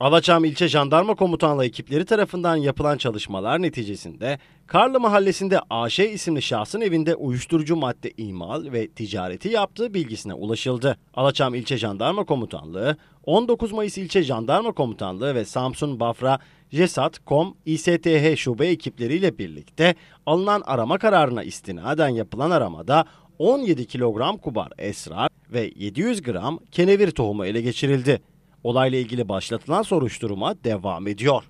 Alaçam İlçe Jandarma Komutanlığı ekipleri tarafından yapılan çalışmalar neticesinde Karlı Mahallesi'nde AŞ isimli şahsın evinde uyuşturucu madde imal ve ticareti yaptığı bilgisine ulaşıldı. Alaçam İlçe Jandarma Komutanlığı, 19 Mayıs İlçe Jandarma Komutanlığı ve Samsun Bafra JESAT, KOM, İSTH şube ekipleriyle birlikte alınan arama kararına istinaden yapılan aramada 17 kilogram kubar esrar ve 700 gram kenevir tohumu ele geçirildi. Olayla ilgili başlatılan soruşturma devam ediyor.